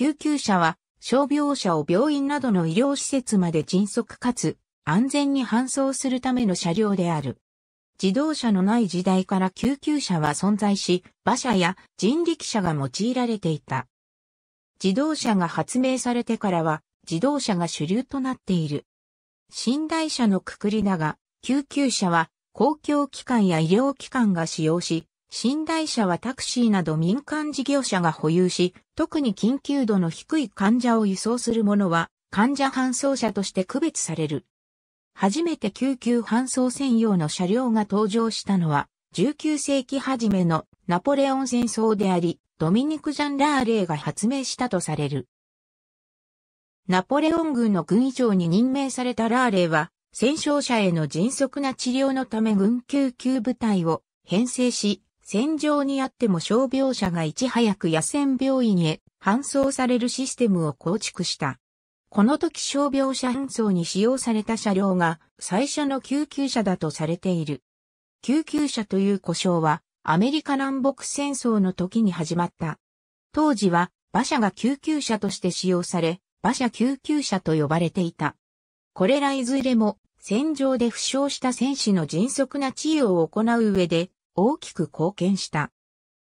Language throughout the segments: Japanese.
救急車は、傷病者を病院などの医療施設まで迅速かつ安全に搬送するための車両である。自動車のない時代から救急車は存在し、馬車や人力車が用いられていた。自動車が発明されてからは、自動車が主流となっている。寝台車のくくりだが、救急車は公共機関や医療機関が使用し、寝台車はタクシーなど民間事業者が保有し、特に緊急度の低い患者を輸送するものは、患者搬送車として区別される。初めて救急搬送専用の車両が登場したのは、19世紀初めのナポレオン戦争であり、ドミニク・ジャン・ラーレイが発明したとされる。ナポレオン軍の軍医長に任命されたラーレイは、戦傷者への迅速な治療のため軍救急部隊を編成し、戦場にあっても傷病者がいち早く野戦病院へ搬送されるシステムを構築した。この時傷病者搬送に使用された車両が最初の救急車だとされている。救急車という故障はアメリカ南北戦争の時に始まった。当時は馬車が救急車として使用され、馬車救急車と呼ばれていた。これらいずれも戦場で負傷した戦士の迅速な治癒を行う上で大きく貢献した。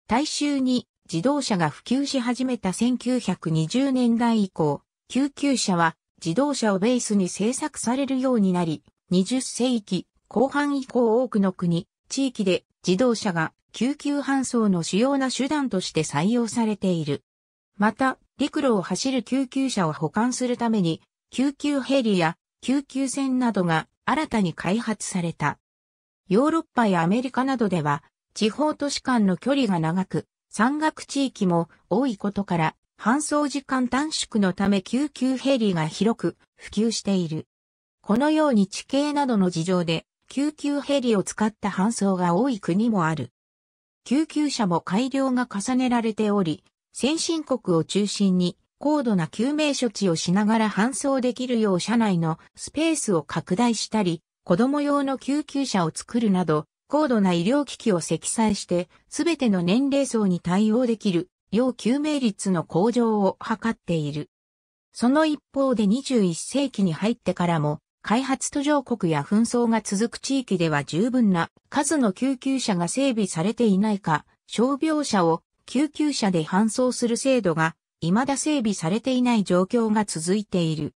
大衆に自動車が普及し始めた1920年代以降、救急車は自動車をベースに製作されるようになり、20世紀後半以降多くの国、地域で自動車が救急搬送の主要な手段として採用されている。また、陸路を走る救急車を保管するために、救急ヘリや救急船などが新たに開発された。ヨーロッパやアメリカなどでは、地方都市間の距離が長く、山岳地域も多いことから、搬送時間短縮のため救急ヘリが広く普及している。このように地形などの事情で、救急ヘリを使った搬送が多い国もある。救急車も改良が重ねられており、先進国を中心に高度な救命処置をしながら搬送できるよう車内のスペースを拡大したり、子供用の救急車を作るなど、高度な医療機器を積載して、すべての年齢層に対応できる、要救命率の向上を図っている。その一方で21世紀に入ってからも、開発途上国や紛争が続く地域では十分な数の救急車が整備されていないか、傷病者を救急車で搬送する制度が未だ整備されていない状況が続いている。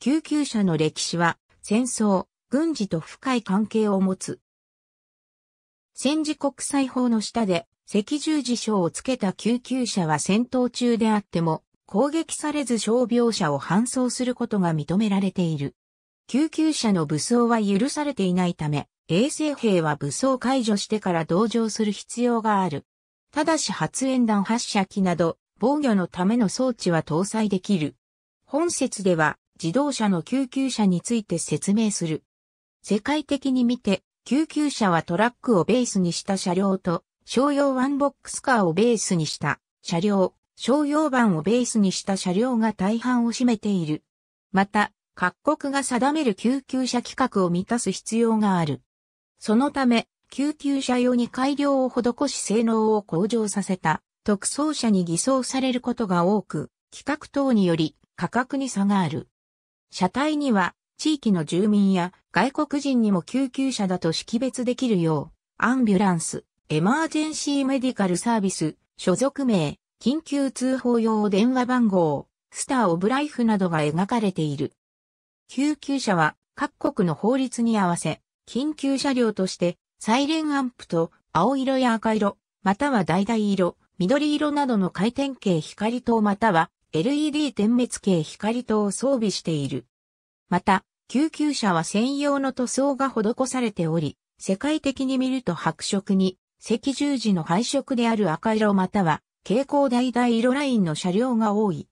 救急車の歴史は戦争、軍事と深い関係を持つ。戦時国際法の下で赤十字章をつけた救急車は戦闘中であっても攻撃されず傷病者を搬送することが認められている。救急車の武装は許されていないため、衛生兵は武装解除してから同乗する必要がある。ただし発煙弾発射機など、防御のための装置は搭載できる。本説では、自動車の救急車について説明する。世界的に見て、救急車はトラックをベースにした車両と、商用ワンボックスカーをベースにした車両、商用版をベースにした車両が大半を占めている。また、各国が定める救急車規格を満たす必要がある。そのため、救急車用に改良を施し性能を向上させた特装車に偽装されることが多く、規格等により価格に差がある。車体には地域の住民や外国人にも救急車だと識別できるよう、アンビュランス、エマージェンシーメディカルサービス、所属名、緊急通報用電話番号、スター・オブ・ライフなどが描かれている。救急車は各国の法律に合わせ、緊急車両として、サイレンアンプと青色や赤色、または橙色、緑色などの回転系光灯または LED 点滅系光灯を装備している。また、救急車は専用の塗装が施されており、世界的に見ると白色に、赤十字の配色である赤色または、蛍光橙色ラインの車両が多い。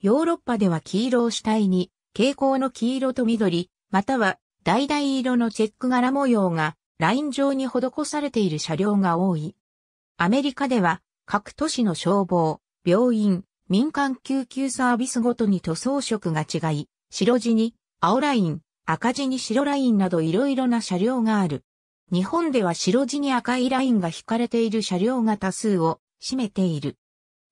ヨーロッパでは黄色を主体に、蛍光の黄色と緑、または橙色のチェック柄模様がライン上に施されている車両が多い。アメリカでは各都市の消防、病院、民間救急サービスごとに塗装色が違い、白地に青ライン、赤地に白ラインなど色々な車両がある。日本では白地に赤いラインが引かれている車両が多数を占めている。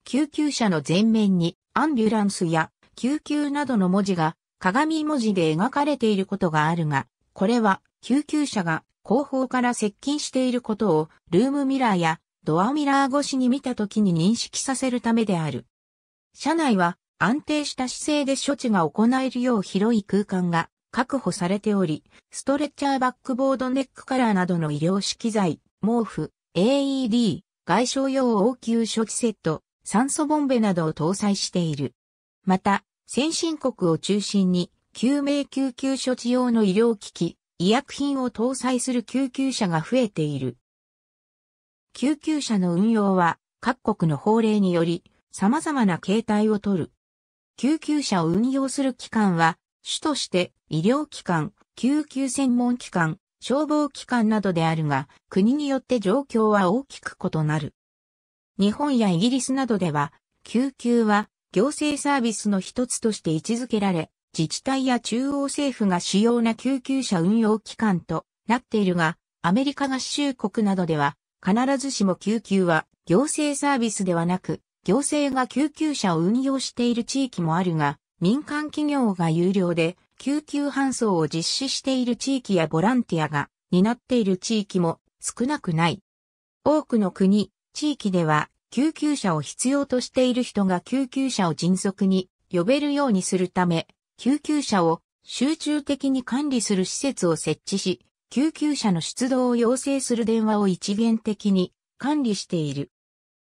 救急車の前面にアンビュランスや救急などの文字が鏡文字で描かれていることがあるが、これは救急車が後方から接近していることをルームミラーやドアミラー越しに見た時に認識させるためである。車内は安定した姿勢で処置が行えるよう広い空間が確保されており、ストレッチャーバックボードネックカラーなどの医療資機材、毛布、AED、外傷用応急処置セット、酸素ボンベなどを搭載している。また、先進国を中心に、救命救急処置用の医療機器、医薬品を搭載する救急車が増えている。救急車の運用は、各国の法令により、様々な形態をとる。救急車を運用する機関は、主として医療機関、救急専門機関、消防機関などであるが、国によって状況は大きく異なる。日本やイギリスなどでは、救急は行政サービスの一つとして位置づけられ、自治体や中央政府が主要な救急車運用機関となっているが、アメリカ合衆国などでは、必ずしも救急は行政サービスではなく、行政が救急車を運用している地域もあるが、民間企業が有料で救急搬送を実施している地域やボランティアが担っている地域も少なくない。多くの国、地域では救急車を必要としている人が救急車を迅速に呼べるようにするため、救急車を集中的に管理する施設を設置し、救急車の出動を要請する電話を一元的に管理している。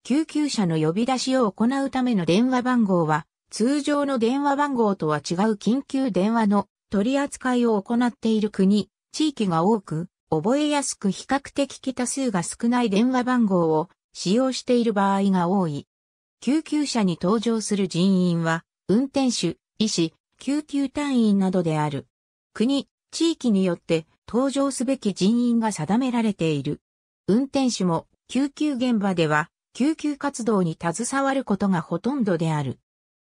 救急車の呼び出しを行うための電話番号は、通常の電話番号とは違う緊急電話の取り扱いを行っている国、地域が多く、覚えやすく比較的多数が少ない電話番号を使用している場合が多い。救急車に登場する人員は、運転手、医師、救急隊員などである。国、地域によって登場すべき人員が定められている。運転手も救急現場では救急活動に携わることがほとんどである。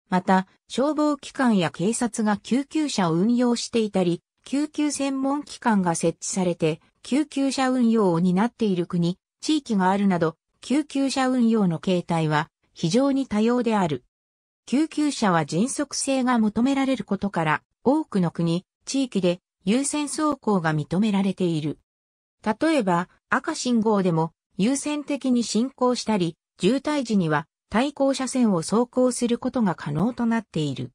また、消防機関や警察が救急車を運用していたり、救急専門機関が設置されて、救急車運用を担っている国、地域があるなど、救急車運用の形態は非常に多様である。救急車は迅速性が求められることから、多くの国、地域で優先走行が認められている。例えば、赤信号でも優先的に進行したり、渋滞時には対向車線を走行することが可能となっている。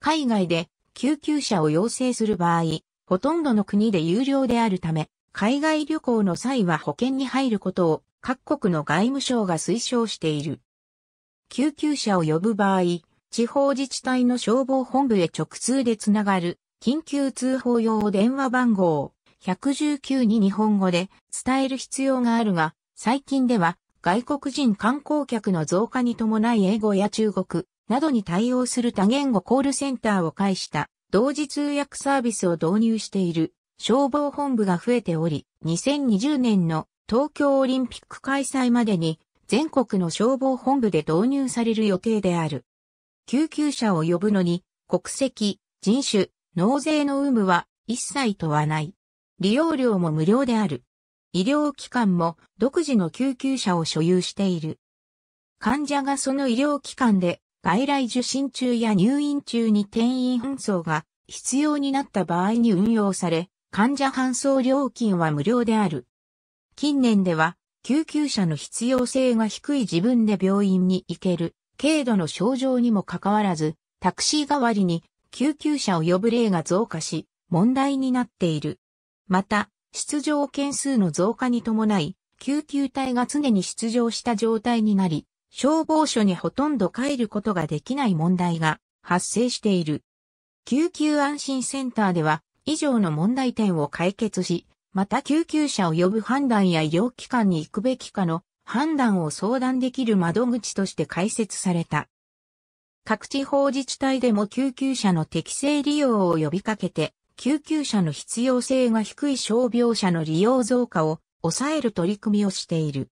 海外で救急車を要請する場合、ほとんどの国で有料であるため、海外旅行の際は保険に入ることを各国の外務省が推奨している。救急車を呼ぶ場合、地方自治体の消防本部へ直通でつながる緊急通報用電話番号119に日本語で伝える必要があるが、最近では外国人観光客の増加に伴い英語や中国などに対応する多言語コールセンターを介した同時通訳サービスを導入している消防本部が増えており、2020年の東京オリンピック開催までに全国の消防本部で導入される予定である。救急車を呼ぶのに国籍、人種、納税の有無は一切問わない。利用料も無料である。医療機関も独自の救急車を所有している。患者がその医療機関で外来受診中や入院中に転院搬送が必要になった場合に運用され、患者搬送料金は無料である。近年では、救急車の必要性が低い自分で病院に行ける、軽度の症状にもかかわらず、タクシー代わりに救急車を呼ぶ例が増加し、問題になっている。また、出場件数の増加に伴い、救急隊が常に出場した状態になり、消防署にほとんど帰ることができない問題が発生している。救急安心センターでは、以上の問題点を解決し、また救急車を呼ぶ判断や医療機関に行くべきかの判断を相談できる窓口として開設された。各地方自治体でも救急車の適正利用を呼びかけて、救急車の必要性が低い傷病者の利用増加を抑える取り組みをしている。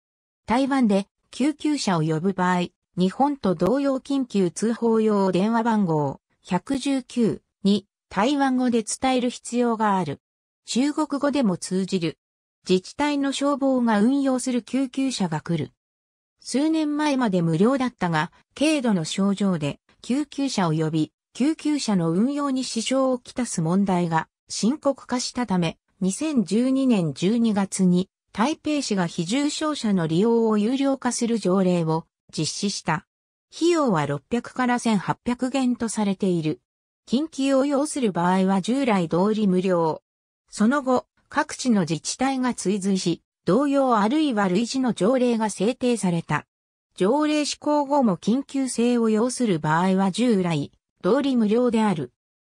台湾で救急車を呼ぶ場合、日本と同様緊急通報用電話番号119に台湾語で伝える必要がある。中国語でも通じる。自治体の消防が運用する救急車が来る。数年前まで無料だったが、軽度の症状で救急車を呼び、救急車の運用に支障をきたす問題が深刻化したため、2012年12月に台北市が非重症者の利用を有料化する条例を実施した。費用は600から1800元とされている。緊急を要する場合は従来通り無料。その後、各地の自治体が追随し、同様あるいは類似の条例が制定された。条例施行後も緊急性を要する場合は従来、通り無料である。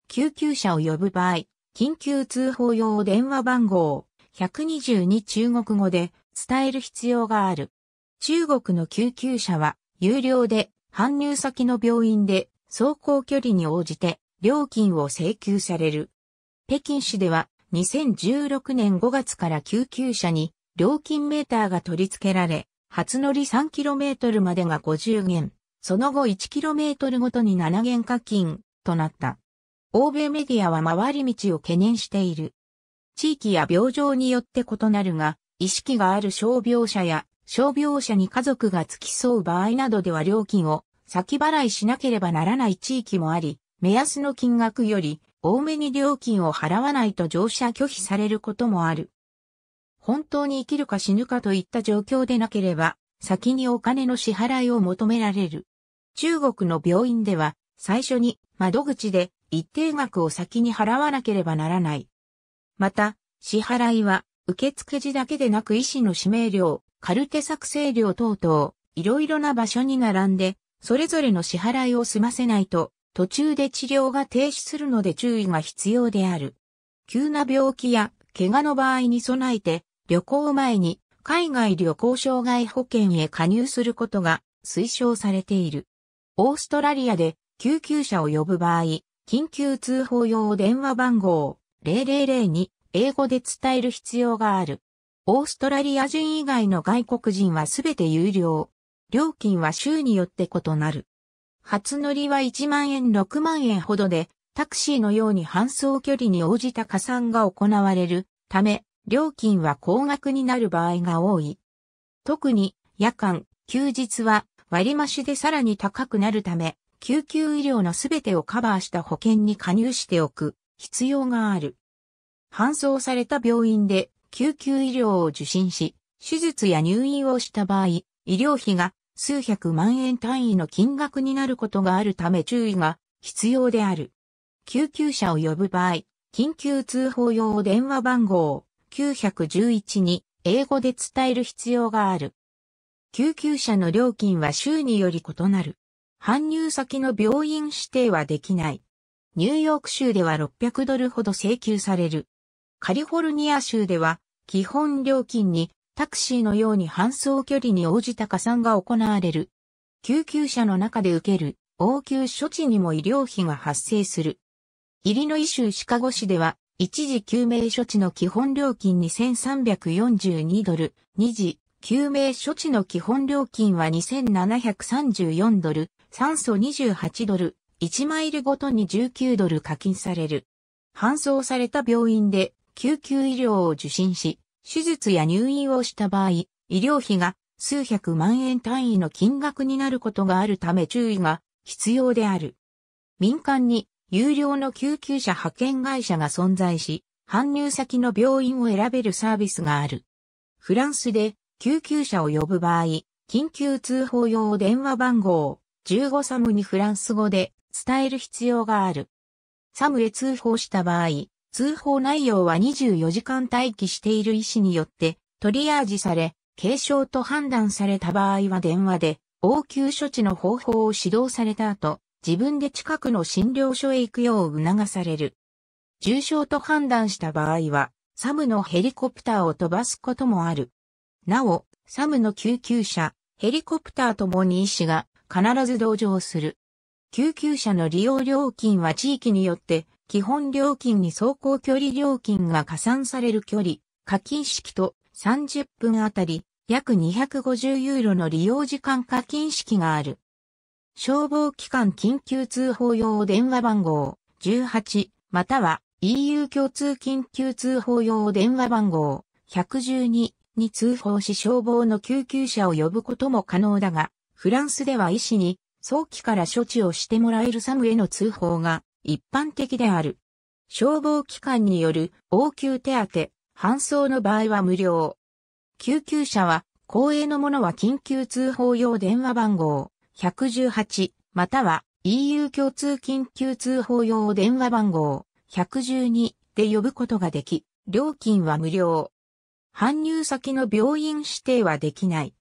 救急車を呼ぶ場合、緊急通報用電話番号を122中国語で伝える必要がある。中国の救急車は有料で搬入先の病院で走行距離に応じて料金を請求される。北京市では2016年5月から救急車に料金メーターが取り付けられ、初乗り 3km までが50元、その後 1km ごとに7元課金となった。欧米メディアは回り道を懸念している。地域や病状によって異なるが、意識がある傷病者や、傷病者に家族が付き添う場合などでは料金を先払いしなければならない地域もあり、目安の金額より多めに料金を払わないと乗車拒否されることもある。本当に生きるか死ぬかといった状況でなければ、先にお金の支払いを求められる。中国の病院では、最初に窓口で一定額を先に払わなければならない。また、支払いは、受付時だけでなく医師の指名料、カルテ作成料等々、いろいろな場所に並んで、それぞれの支払いを済ませないと、途中で治療が停止するので注意が必要である。急な病気や怪我の場合に備えて、旅行前に海外旅行障害保険へ加入することが推奨されている。オーストラリアで救急車を呼ぶ場合、緊急通報用電話番号を000に英語で伝える必要がある。オーストラリア人以外の外国人はすべて有料。料金は州によって異なる。初乗りは1万円6万円ほどで、タクシーのように搬送距離に応じた加算が行われるため、料金は高額になる場合が多い。特に夜間、休日は割増でさらに高くなるため、救急医療のすべてをカバーした保険に加入しておく必要がある。搬送された病院で救急医療を受診し、手術や入院をした場合、医療費が数百万円単位の金額になることがあるため注意が必要である。救急車を呼ぶ場合、緊急通報用電話番号911に英語で伝える必要がある。救急車の料金は州により異なる。搬入先の病院指定はできない。ニューヨーク州では600ドルほど請求される。カリフォルニア州では、基本料金にタクシーのように搬送距離に応じた加算が行われる。救急車の中で受ける応急処置にも医療費が発生する。イリノイ州シカゴ市では、一時救命処置の基本料金に1342ドル、二次救命処置の基本料金は2734ドル、酸素28ドル、1マイルごとに19ドル課金される。搬送された病院で救急医療を受診し、手術や入院をした場合、医療費が数百万円単位の金額になることがあるため注意が必要である。民間に有料の救急車派遣会社が存在し、搬入先の病院を選べるサービスがある。フランスで救急車を呼ぶ場合、緊急通報用電話番号を15サムにフランス語で伝える必要がある。サムへ通報した場合、通報内容は24時間待機している医師によってトリアージされ、軽症と判断された場合は電話で応急処置の方法を指導された後、自分で近くの診療所へ行くよう促される。重症と判断した場合は、サムのヘリコプターを飛ばすこともある。なお、サムの救急車、ヘリコプターともに医師が必ず同乗する。救急車の利用料金は地域によって基本料金に走行距離料金が加算される距離、課金式と30分あたり約250ユーロの利用時間課金式がある。消防機関緊急通報用電話番号18または EU 共通緊急通報用電話番号112に通報し消防の救急車を呼ぶことも可能だが、フランスでは医師に早期から処置をしてもらえるサムへの通報が一般的である。消防機関による応急手当、搬送の場合は無料。救急車は公営のものは緊急通報用電話番号118または EU 共通緊急通報用電話番号112で呼ぶことができ、料金は無料。搬入先の病院指定はできない。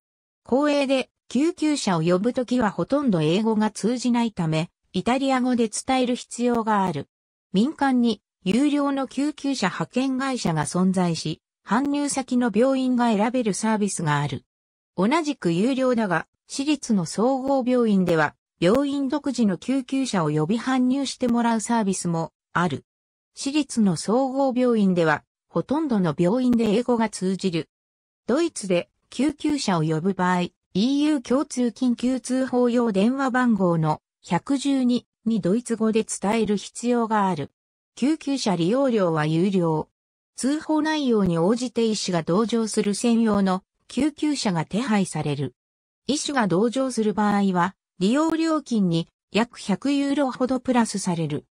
公営で救急車を呼ぶときはほとんど英語が通じないため、イタリア語で伝える必要がある。民間に有料の救急車派遣会社が存在し、搬入先の病院が選べるサービスがある。同じく有料だが、私立の総合病院では、病院独自の救急車を呼び搬入してもらうサービスもある。私立の総合病院では、ほとんどの病院で英語が通じる。ドイツで救急車を呼ぶ場合、EU 共通緊急通報用電話番号の112にドイツ語で伝える必要がある。救急車利用料は有料。通報内容に応じて医師が同乗する専用の救急車が手配される。医師が同乗する場合は、利用料金に約100ユーロほどプラスされる。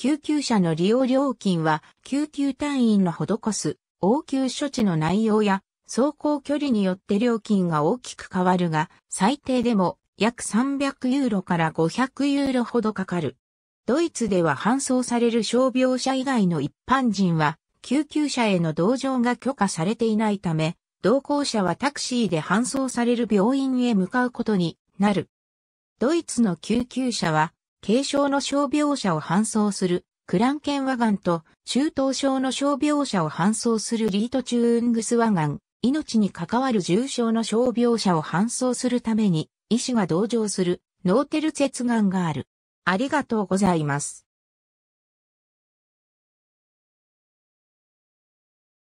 救急車の利用料金は、救急隊員の施す、応急処置の内容や、走行距離によって料金が大きく変わるが、最低でも約300ユーロから500ユーロほどかかる。ドイツでは搬送される傷病者以外の一般人は、救急車への同乗が許可されていないため、同行者はタクシーで搬送される病院へ向かうことになる。ドイツの救急車は軽症の傷病者を搬送するクランケンワガンと中等症の傷病者を搬送するリートチューングスワガン、命に関わる重症の傷病者を搬送するために医師が同乗するノーテルツ眼ガンがある。ありがとうございます。